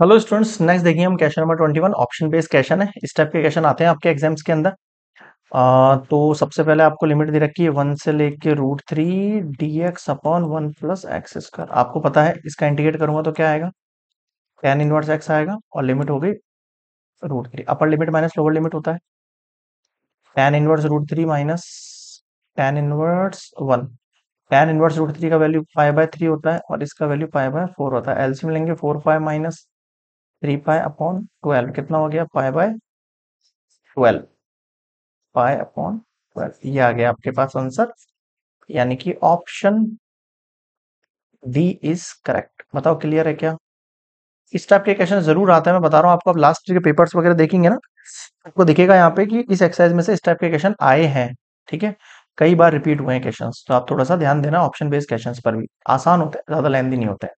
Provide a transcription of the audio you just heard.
hello students next देखिए हम question number twenty one option based question है इस टाइप के क्वेश्चन आते हैं आपके एग्जाम्स के अंदर तो सबसे पहले आपको लिमिट दे रखी है वन से लेके root three d x upon one plus x square आपको पता है इसका इंटीग्रेट करूंगा तो क्या आएगा टेन इनवर्स एक्स आएगा और लिमिट हो गई root three upper limit minus lower limit होता है ten inverse root three minus ten inverse one ten inverse root three का वैल्यू फाइव बाय थ्री होता है और इसका वैल्यू फाइव बाय फोर होता है एलसीएम लेंगे four five minus three pi upon twelve कितना हो गया pi by twelve pi upon twelve ये आ गया आपके पास आंसर यानी कि ऑप्शन डी इज करेक्ट बताओ क्लियर है क्या इस टाइप के क्वेश्चन जरूर आते हैं मैं बता रहा हूँ आपको आप लास्ट के पेपर्स वगैरह देखेंगे ना आपको दिखेगा यहाँ पे कि इस एक्सरसाइज में से इस टाइप के क्वेश्चन आए हैं ठीक है कई बार रिपीट हुए हैं क्वेश्चन तो आप थोड़ा सा ध्यान देना ऑप्शन बेस्ड क्वेश्चन पर भी आसान होते हैं ज्यादा लेंदी नहीं होते हैं